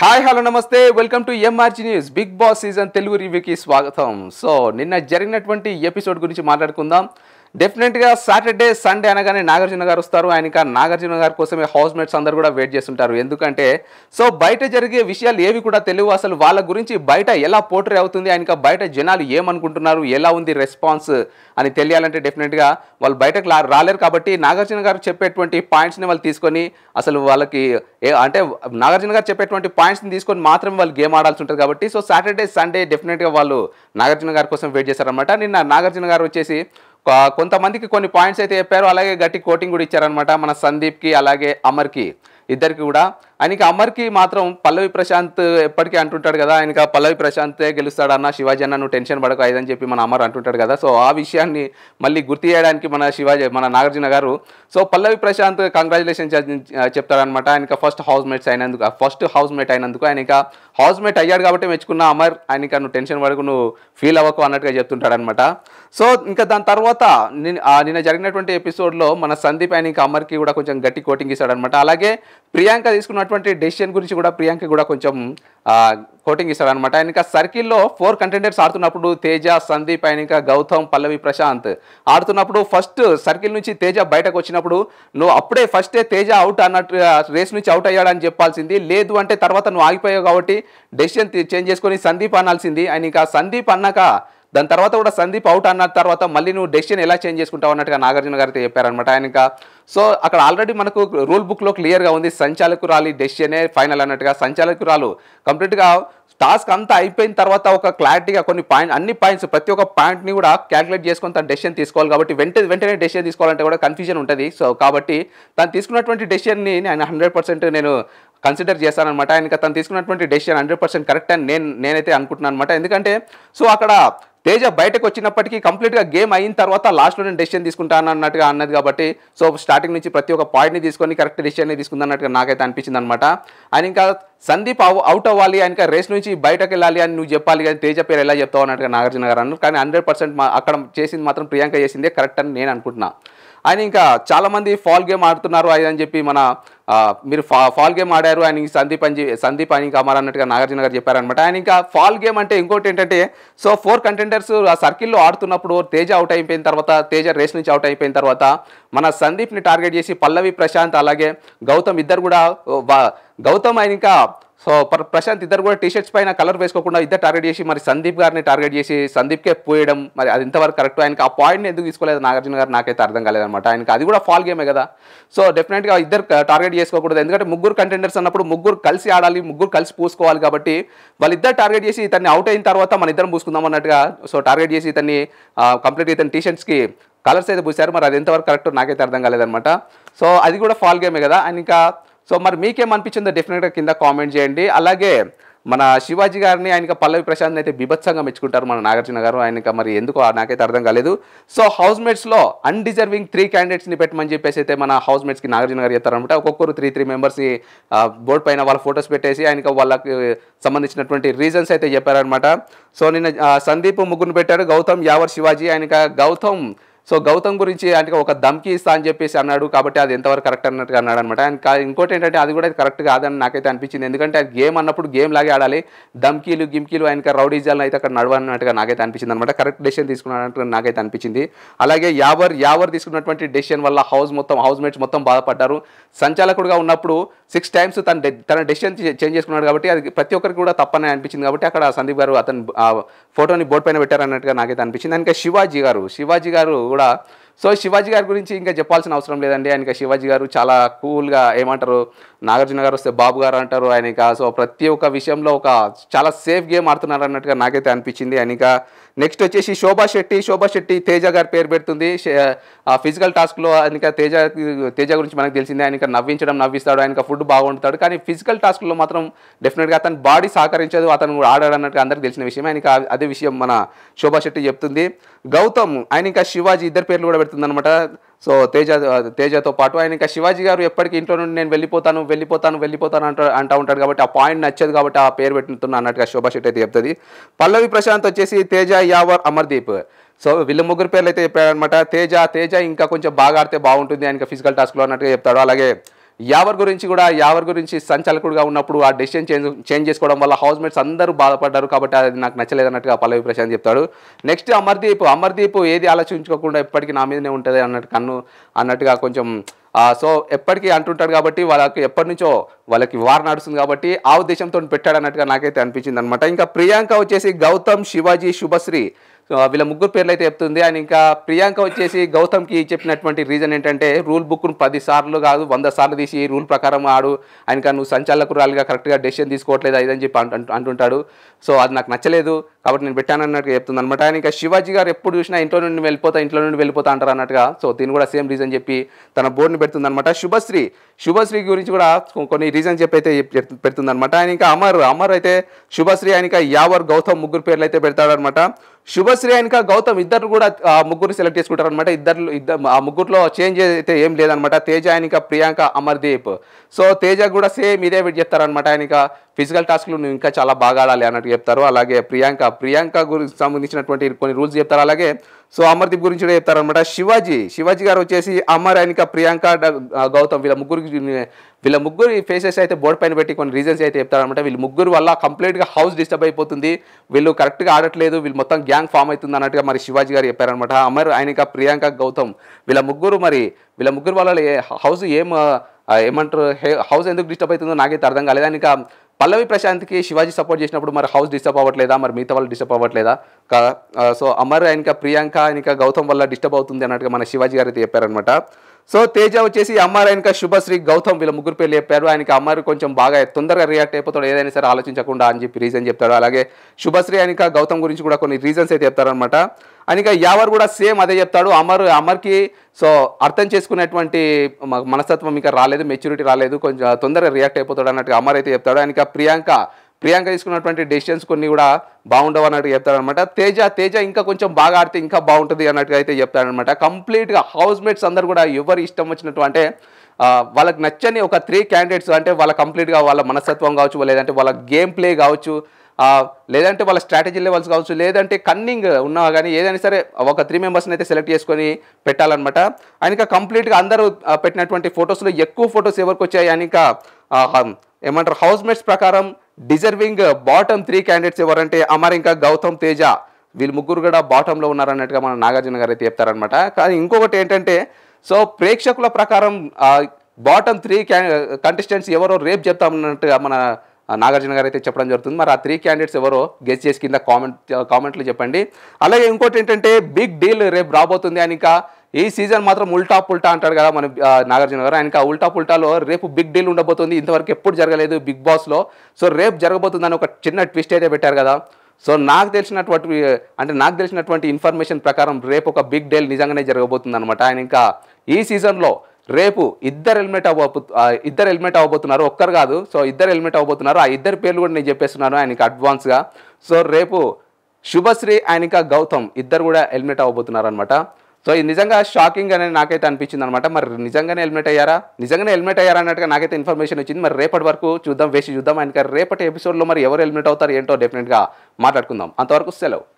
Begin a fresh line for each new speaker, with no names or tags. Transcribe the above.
hi hello నమస్తే welcome to MRG news Bigg Boss season Telugu రివ్యూకి స్వాగతం సో నిన్న జరిగినటువంటి ఎపిసోడ్ గురించి మాట్లాడుకుందాం డెఫినెట్గా సాటర్డే సండే అనగానే నాగార్జున గారు వస్తారు ఆయన ఇంకా నాగార్జున గారి కోసమే హౌస్ మేట్స్ అందరు కూడా వెయిట్ చేస్తుంటారు ఎందుకంటే సో బయట జరిగే విషయాలు ఏవి కూడా తెలియవు అసలు వాళ్ళ గురించి బయట ఎలా పోటరీ అవుతుంది ఆయన బయట జనాలు ఏమనుకుంటున్నారు ఎలా ఉంది రెస్పాన్స్ అని తెలియాలంటే డెఫినెట్గా వాళ్ళు బయటకు రాలేరు కాబట్టి నాగార్జున గారు చెప్పేటువంటి పాయింట్స్ని వాళ్ళు తీసుకొని అసలు వాళ్ళకి అంటే నాగార్జున గారు చెప్పేటువంటి పాయింట్స్ని తీసుకొని మాత్రమే వాళ్ళు గేమ్ ఆడాల్సి ఉంటుంది కాబట్టి సో సాటర్డే సండే డెఫినెట్గా వాళ్ళు నాగార్జున గారి కోసం వెయిట్ చేశారనమాట నిన్న నాగార్జున గారు వచ్చేసి కొంతమందికి కొన్ని పాయింట్స్ అయితే చెప్పారు అలాగే గట్టి కోటింగ్ కూడా ఇచ్చారనమాట మన సందీప్కి అలాగే అమర్కి ఇద్దరికి కూడా ఆయనకి అమర్కి మాత్రం పల్లవి ప్రశాంత్ ఎప్పటికీ అంటుంటాడు కదా ఆయనకి ఆ పల్లవి ప్రశాంతే గెలుస్తాడన్న శివాజీ అన్న నువ్వు టెన్షన్ పడక ఇదని చెప్పి మన అమర్ అంటుంటాడు కదా సో ఆ విషయాన్ని మళ్ళీ గుర్తు చేయడానికి మన శివాజీ మన నాగార్జున గారు సో పల్లవి ప్రశాంత్ కంగ్రాచులేషన్ చెప్తాడనమాట ఆయన ఫస్ట్ హౌస్ మేట్స్ అయినందుకు ఫస్ట్ హౌస్ మేట్ అయినందుకు ఆయన హౌస్ మేట్ అయ్యాడు కాబట్టి మెచ్చుకున్న అమర్ ఆయన నువ్వు టెన్షన్ పడకు నువ్వు ఫీల్ అవ్వకు అన్నట్టుగా చెప్తుంటాడనమాట సో ఇంకా దాని తర్వాత నిన్న జరిగినటువంటి ఎపిసోడ్లో మన సందీప్ ఆయన ఇంకా అమర్కి కూడా కొంచెం గట్టి కోటింగ్ ఇస్తాడనమాట అలాగే ప్రియాంక తీసుకున్నటువంటి తీసుకున్నటువంటి డెసిషన్ గురించి కూడా ప్రియాంక కూడా కొంచెం కోటింగ్ ఇస్తారనమాట ఆయన ఇంకా సర్కిల్లో ఫోర్ కంటెండర్స్ ఆడుతున్నప్పుడు తేజ సందీప్ ఆయన ఇంకా గౌతమ్ పల్లవి ప్రశాంత్ ఆడుతున్నప్పుడు ఫస్ట్ సర్కిల్ నుంచి తేజ బయటకు వచ్చినప్పుడు నువ్వు అప్పుడే ఫస్టే తేజ అవుట్ అన్నట్టు రేస్ నుంచి అవుట్ అయ్యాడని చెప్పాల్సింది లేదు అంటే తర్వాత నువ్వు ఆగిపోయావు కాబట్టి డెసిషన్ చేంజ్ చేసుకొని సందీప్ అనాల్సింది ఆయన ఇంకా సందీప్ అన్నాక దాని తర్వాత కూడా సందీప్ అవుట్ అన్న తర్వాత మళ్ళీ నువ్వు డెసిషన్ ఎలా చేంజ్ చేసుకుంటావు అన్నట్టుగా నాగార్జున గారితో చెప్పారనమాట ఆయన ఇంకా సో అక్కడ ఆల్రెడీ మనకు రూల్ బుక్లో క్లియర్గా ఉంది సంచాలకురాలి డెసిషనే ఫైనల్ అన్నట్టుగా సంచాలకురాలు కంప్లీట్గా టాస్క్ అంతా అయిపోయిన తర్వాత ఒక క్లారిటీగా కొన్ని పాయింట్ అన్ని పాయింట్స్ ప్రతి ఒక్క పాయింట్ని కూడా క్యాల్కులేట్ చేసుకొని తన డెసిషన్ తీసుకోవాలి కాబట్టి వెంటనే వెంటనే డెసిషన్ తీసుకోవాలంటే కూడా కన్ఫ్యూజన్ ఉంటుంది సో కాబట్టి తను తీసుకున్నటువంటి డెసిషన్ని నేను హండ్రెడ్ పర్సెంట్ నేను కన్సిడర్ చేశానమాట ఆయనకి తను తీసుకున్నటువంటి డెసిషన్ హండ్రెడ్ పర్సెంట్ కరెక్ట్ అని నేను నేనైతే అనుకుంటున్నాను అనమాట ఎందుకంటే సో అక్కడ తేజ బయటకు వచ్చినప్పటికీ కంప్లీట్గా గేమ్ అయిన తర్వాత లాస్ట్లో నేను డెసిషన్ తీసుకుంటాను అన్నట్టుగా అన్నది కాబట్టి సో స్టార్టింగ్ నుంచి ప్రతి ఒక్క పాయింట్ని తీసుకొని కరెక్ట్ డెసిషన్ని అన్నట్టుగా నాకైతే అనిపించింది అనమాట ఆయన ఇంకా సందీప్ అవుట్ అవ్వాలి ఆయన రేస్ నుంచి బయటకు వెళ్ళాలి అని నువ్వు చెప్పాలి కానీ తేజ పేరు ఎలా చెప్తావు అన్నట్టుగా నాగార్జున గారు అన్నారు కానీ హండ్రెడ్ పర్సెంట్ అక్కడ చేసింది మాత్రం ప్రియాంక చేసిందే కరెక్ట్ అని నేను అనుకుంటున్నాను ఆయన ఇంకా చాలామంది ఫాల్ గేమ్ ఆడుతున్నారు అని చెప్పి మన మీరు ఫా ఫాల్ గేమ్ ఆడారు ఆయన సందీప్ అని సందీప్ అని కమార్ అన్నట్టుగా నాగార్జున గారు చెప్పారనమాట ఆయన ఇంకా ఫాల్ గేమ్ అంటే ఇంకోటి ఏంటంటే సో ఫోర్ కంటెండర్స్ ఆ సర్కిల్లో ఆడుతున్నప్పుడు తేజ అవుట్ అయిపోయిన తర్వాత తేజ రేస్ నుంచి అవుట్ అయిపోయిన తర్వాత మన సందీప్ని టార్గెట్ చేసి పల్లవి ప్రశాంత్ అలాగే గౌతమ్ ఇద్దరు కూడా గౌతమ్ ఆయన ఇంకా సో ప్రశాంత్ ఇద్దరు కూడా టీషర్ట్స్ పైన కలర్ వేసుకోకుండా ఇద్దరు టార్గెట్ చేసి మరి సందీప్ గారిని టార్గెట్ చేసి సందీప్కే పోయడం మరి అది ఇంతవరకు కరెక్ట్ ఆయనకి ఆ పాయింట్ని ఎందుకు తీసుకోలేదు నాగార్జున గారు నాకైతే అర్థం కాలేదన్నమాట ఆయనకి అది కూడా ఫాల్ గేమే కదా సో డెఫినెట్గా ఇద్దరు టార్గెట్ చేసుకోకూడదు ఎందుకంటే ముగ్గురు కంటెండర్స్ అన్నప్పుడు ముగ్గురు కలిసి ఆడాలి ముగ్గురు కలిసి పూసుకోవాలి కాబట్టి వాళ్ళిద్దరు టార్గెట్ చేసి ఇతన్ని అవుట్ అయిన తర్వాత మన ఇద్దరం పూసుకుందాం అన్నట్టుగా సో టార్గెట్ చేసి ఇతన్ని కంప్లీట్ ఇతని టీషర్ట్స్కి కలర్స్ అయితే పూసారు మరి అది ఎంతవరకు కరెక్ట్ నాకైతే అర్థం కాలేదన్నమాట సో అది కూడా ఫాల్ గేమే కదా ఆయన ఇంకా సో మరి మీకేమనిపించిందో డెఫినెట్గా కింద కామెంట్ చేయండి అలాగే మన శివాజీ గారిని ఆయన పల్లవి ప్రశాంత్ అయితే బిభత్సంగా మెచ్చుకుంటారు మన నాగార్జున గారు ఆయనకి మరి ఎందుకు నాకైతే అర్థం కాలేదు సో హౌస్ మేట్స్లో అన్డిజర్వింగ్ త్రీ క్యాండిడేట్స్ని పెట్టమని చెప్పేసి అయితే మన హౌస్ మేట్స్కి నాగార్జున గారు చెప్తారనమాట ఒక్కొక్కరు త్రీ త్రీ మెంబర్స్ని బోర్డు పైన వాళ్ళ ఫొటోస్ పెట్టేసి ఆయన వాళ్ళకి సంబంధించినటువంటి రీజన్స్ అయితే చెప్పారనమాట సో నిన్న సందీప్ ముగ్గురు పెట్టారు గౌతమ్ యావర్ శివాజీ ఆయన గౌతమ్ సో గౌతమ్ గురించి అంటే ఒక దమ్కి ఇస్తా అని చెప్పేసి అన్నాడు కాబట్టి అది ఎంతవరకు కరెక్ట్ అన్నట్టుగా అన్నాడు అనమాట అండ్ ఇంకోటి ఏంటంటే అది కూడా కరెక్ట్ కాదని నాకైతే అనిపించింది ఎందుకంటే అది గేమ్ అన్నప్పుడు గేమ్ లాగే ఆడాలి దమ్కీలు గిమ్కీలు ఆయన రౌడీజాలను అయితే అక్కడ నడవన్నట్టుగా నాకైతే అనిపించింది అనమాట కరెక్ట్ డెసిషన్ తీసుకున్నట్టుగా నాకైతే అనిపించింది అలాగే యావర్ యావర్ తీసుకున్నటువంటి డెసిషన్ వల్ల హౌస్ మొత్తం హౌస్ మేట్స్ మొత్తం బాధపడ్డారు సంచాలకుడుగా ఉన్నప్పుడు సిక్స్ టైమ్స్ తన తన డెసిషన్ చేంజ్ చేసుకున్నాడు కాబట్టి అది ప్రతి ఒక్కరికి కూడా తప్పనే అనిపించింది కాబట్టి అక్కడ సందీప్ గారు అతను ఫోటోని బోర్డు పైన పెట్టారన్నట్టుగా నాకైతే అనిపించింది అందుకే శివాజీ గారు శివాజీ గారు 好啦 సో శివాజీ గారి గురించి ఇంకా చెప్పాల్సిన అవసరం లేదండి ఆయన శివాజీ గారు చాలా కూల్గా ఏమంటారు నాగార్జున గారు వస్తే బాబు గారు అంటారు ఆయన సో ప్రతి ఒక్క విషయంలో ఒక చాలా సేఫ్ గేమ్ ఆడుతున్నారు అన్నట్టుగా నాకైతే అనిపించింది ఆయన నెక్స్ట్ వచ్చేసి శోభా శెట్టి శోభా శెట్టి తేజ గారి పేరు పెడుతుంది ఫిజికల్ టాస్క్లో ఆయన తేజ తేజ గురించి మనకు తెలిసింది ఆయన నవ్వించడం నవ్విస్తాడు ఆయన ఫుడ్ బాగుంటాడు కానీ ఫిజికల్ టాస్క్లో మాత్రం డెఫినెట్గా అతను బాడీ సహకరించదు అతను ఆడాడు అన్నట్టుగా అందరికీ తెలిసిన విషయం ఆయన అదే విషయం మన శోభా శెట్టి చెప్తుంది గౌతమ్ ఆయన శివాజీ ఇద్దరు పేర్లు కూడా పెడుతుందనమాట సో తేజ తేజతో పాటు ఆయన ఇంకా శివాజీ గారు ఎప్పటికీ ఇంట్లో నుండి నేను వెళ్ళిపోతాను వెళ్ళిపోతాను వెళ్ళిపోతాను అంట అంటూ ఉంటాడు కాబట్టి ఆ పాయింట్ నచ్చదు కాబట్టి ఆ పేరు పెట్టుతున్నా అన్నట్టుగా శోభా శెట్టి అయితే చెప్తుంది పల్లవి ప్రశాంత్ వచ్చేసి తేజ యావర్ అమర్దీప్ సో వీళ్ళ ముగ్గురు పేర్లు అయితే చెప్పాడనమాట తేజ తేజ ఇంకా కొంచెం బాగా ఆడితే బాగుంటుంది ఆయనకి ఫిజికల్ టాస్క్లో అన్నట్టుగా చెప్తాడు అలాగే యావర్ గురించి కూడా యావర్ గురించి సంచాలకుడుగా ఉన్నప్పుడు ఆ డెసిషన్ చేంజ్ చేంజ్ చేసుకోవడం వల్ల హౌస్ మేట్స్ అందరూ బాధపడ్డారు కాబట్టి అది నాకు నచ్చలేదన్నట్టుగా పల్లవి ప్రశాంత్ చెప్తాడు నెక్స్ట్ అమర్దీప్ అమర్దీప్ ఏది ఆలోచించుకోకుండా ఇప్పటికీ నా మీదనే ఉంటుంది అన్నట్టు కన్ను అన్నట్టుగా కొంచెం సో ఎప్పటికీ అంటుంటాడు కాబట్టి వాళ్ళకి ఎప్పటి నుంచో వాళ్ళకి వార్ నడుస్తుంది కాబట్టి ఆ ఉద్దేశంతో పెట్టాడన్నట్టుగా నాకైతే అనిపించింది అనమాట ఇంకా ప్రియాంక వచ్చేసి గౌతమ్ శివాజీ శుభశ్రీ వీళ్ళ ముగ్గురు పేర్లు అయితే చెప్తుంది అండ్ ఇంకా ప్రియాంక వచ్చేసి గౌతమ్కి చెప్పినటువంటి రీజన్ ఏంటంటే రూల్ బుక్ను పది సార్లు కాదు వంద సార్లు తీసి రూల్ ప్రకారం ఆడు ఆయనక నువ్వు సంచాలకురాలుగా కరెక్ట్గా డెసిషన్ తీసుకోవట్లేదు అని చెప్పి అంటుంటాడు సో అది నాకు నచ్చలేదు కాబట్టి నేను పెట్టాను అన్నట్టుగా చెప్తుంది అనమాట ఆయన ఇంకా శివాజీ గారు ఎప్పుడు చూసినా ఇంట్లో నుండి వెళ్ళిపోతా ఇంట్లో నుండి వెళ్ళిపోతా అంటారు అన్నట్టుగా సో దీన్ని కూడా సేమ్ రీజన్ చెప్పి తన బోర్డుని పెడుతుంది అనమాట శుభశ్రీ శుభశ్రీ గురించి కూడా కొన్ని రీజన్స్ చెప్పి అయితే పెడుతుంది అనమాట ఆయన ఇంకా అమర్ అమర్ అయితే శుభశ్రీ ఆయన యావర్ గౌతమ్ ముగ్గురు పేర్లు అయితే అనమాట శుభశ్రీ ఇంకా గౌతమ్ ఇద్దరు కూడా ముగ్గురు సెలెక్ట్ చేసుకుంటారు అనమాట ఇద్దరు ఇద్దరు ఆ ముగ్గురులో చేంజ్ అయితే ఏం లేదనమాట తేజ ఆయనక ప్రియాంక అమర్దీప్ సో తేజ కూడా సేమ్ ఇదే విడి చెప్తారనమాట ఆయనక ఫిజికల్ టాస్క్లు నువ్వు ఇంకా చాలా బాగా ఆడాలి అన్నట్టు చెప్తారు అలాగే ప్రియాంక ప్రియాంక గురించి సంబంధించినటువంటి కొన్ని రూల్స్ చెప్తారు అలాగే సో అమర్దీప్ గురించి కూడా చెప్తారనమాట శివాజీ శివాజీ గారు వచ్చేసి అమర్ అనిక ప్రియాంక గౌతమ్ వీళ్ళ ముగ్గురు వీళ్ళ ముగ్గురు ఫేసెస్ అయితే బోర్డు పైన పెట్టి కొన్ని రీజన్స్ అయితే చెప్తారనమాట వీళ్ళ ముగ్గురు వల్ల కంప్లీట్గా హౌస్ డిస్టర్బ్ అయిపోతుంది వీళ్ళు కరెక్ట్గా ఆడట్లేదు వీళ్ళు మొత్తం గ్యాంగ్ ఫామ్ అవుతుంది అన్నట్టుగా మరి శివాజీ గారు చెప్పారనమాట అమర్ ఆయనక ప్రియాంక గౌతమ్ వీళ్ళ ముగ్గురు మరి వీళ్ళ ముగ్గురు వల్ల హౌస్ ఏం ఏమంటారు హౌస్ ఎందుకు డిస్టర్బ్ అవుతుందో నాకైతే అర్థం కాలేదు ఆయన పల్లవి ప్రశాంత్కి శివాజీ సపోర్ట్ చేసినప్పుడు మరి హౌస్ డిస్టర్బ్ అవ్వట్లేదా మరి మిగతా వాళ్ళు డిస్టర్బ్ అవ్వట్లేదా సో అమర్ ఆయనక ప్రియాంక ఆయనక గౌతమ్ వల్ల డిస్టర్బ్ అవుతుంది అన్నట్టుగా మన శివాజీ గారు అయితే చెప్పారనమాట సో తేజ వచ్చేసి అమ్మారు ఆయనక శుభశ్రీ గౌతమ్ వీళ్ళ ముగ్గురు పేర్లు చెప్పారు ఆయనకి అమ్మారు కొంచెం బాగా తొందరగా రియాక్ట్ అయిపోతాడు ఏదైనా సరే ఆలోచించకుండా అని చెప్పి రీజన్ చెప్తాడు అలాగే శుభశ్రీ ఆయనక గౌతమ్ గురించి కూడా కొన్ని రీజన్స్ అయితే చెప్తారనమాట అనిక యావర్ కూడా సేమ్ అదే చెప్తాడు అమర్ అమర్కి సో అర్థం చేసుకునేటువంటి మనస్తత్వం ఇంకా రాలేదు మెచ్యూరిటీ రాలేదు కొంచెం తొందరగా రియాక్ట్ అయిపోతాడు అన్నట్టు అమర్ అయితే చెప్తాడు అని ప్రియాంక ప్రియాంక తీసుకున్నటువంటి డెసిషన్స్ కొన్ని కూడా బాగుండవు అన్నట్టు చెప్తాడనమాట తేజ తేజ ఇంకా కొంచెం బాగా ఆడితే ఇంకా బాగుంటుంది అన్నట్టుగా అయితే చెప్తాడనమాట కంప్లీట్గా హౌస్ మేట్స్ అందరు కూడా ఎవరు ఇష్టం వచ్చినటువంటి వాళ్ళకి నచ్చని ఒక త్రీ క్యాండిడేట్స్ అంటే వాళ్ళ కంప్లీట్గా వాళ్ళ మనస్తత్వం కావచ్చు లేదంటే వాళ్ళ గేమ్ ప్లే కావచ్చు లేదంటే వాళ్ళ స్ట్రాటజీ లెవెల్స్ కావచ్చు లేదంటే కన్నింగ్ ఉన్నా కానీ ఏదైనా సరే ఒక త్రీ మెంబర్స్ని అయితే సెలెక్ట్ చేసుకొని పెట్టాలన్నమాట ఆయనక కంప్లీట్గా అందరూ పెట్టినటువంటి ఫొటోస్లో ఎక్కువ ఫొటోస్ ఎవరికి వచ్చాయి ఆయన ఏమంటారు హౌస్ మేట్స్ ప్రకారం డిజర్వింగ్ బాటమ్ త్రీ క్యాండిడేట్స్ ఎవరంటే అమర్ ఇంకా గౌతమ్ తేజ వీళ్ళు ముగ్గురు కూడా బాటంలో ఉన్నారన్నట్టుగా మన నాగార్జున గారు అయితే చెప్తారనమాట కానీ ఇంకొకటి ఏంటంటే సో ప్రేక్షకుల ప్రకారం బాటమ్ త్రీ క్యా కంటెస్టెంట్స్ ఎవరో రేపు చెప్తామన్నట్టుగా మన నాగార్జున గారు అయితే చెప్పడం జరుగుతుంది మరి ఆ త్రీ క్యాండిడేట్స్ ఎవరో గెస్ చేసి కింద కామెంట్ కామెంట్లు చెప్పండి అలాగే ఇంకోటి ఏంటంటే బిగ్ డీల్ రేపు రాబోతుంది అని ఇంకా ఈ సీజన్ మాత్రం ఉల్టా పుల్టా అంటాడు కదా మన నాగార్జున గారు ఆయనకి ఆ ఉల్టా పుల్టాలో రేపు బిగ్ డీల్ ఉండబోతుంది ఇంతవరకు ఎప్పుడు జరగలేదు బిగ్ బాస్లో సో రేపు జరగబోతుందని ఒక చిన్న ట్విస్ట్ అయితే పెట్టారు కదా సో నాకు తెలిసినటువంటి అంటే నాకు తెలిసినటువంటి ఇన్ఫర్మేషన్ ప్రకారం రేపు ఒక బిగ్ డీల్ నిజంగానే జరగబోతుంది అనమాట ఆయన ఇంకా ఈ సీజన్లో రేపు ఇద్దరు హెల్మెట్ అవ్వబో ఇద్దరు హెల్మెట్ అవ్వబోతున్నారు ఒక్కరు కాదు సో ఇద్దరు హెల్మెట్ అవ్వబోతున్నారు ఆ ఇద్దరు పేర్లు కూడా నేను చెప్పేస్తున్నాను ఆయనకి అడ్వాన్స్గా సో రేపు శుభశ్రీ ఆయనక గౌతమ్ ఇద్దరు కూడా హెల్మెట్ అవ్వబోతున్నారు అనమాట సో ఇది నిజంగా షాకింగ్ అనేది నాకైతే అనిపించింది అనమాట మరి నిజంగానే హెల్మెట్ అయ్యారా నిజంగానే హెల్మెట్ అయ్యారా అన్నట్టుగా నాకైతే ఇన్ఫర్మేషన్ వచ్చింది మరి రేపటి వరకు చూద్దాం వేసి చూద్దాం ఆయనకి రేపటి ఎపిసోడ్లో మరి ఎవరు హెల్మెట్ అవుతారు ఏంటో డెఫినెట్గా మాట్లాడుకుందాం అంతవరకు సెలవు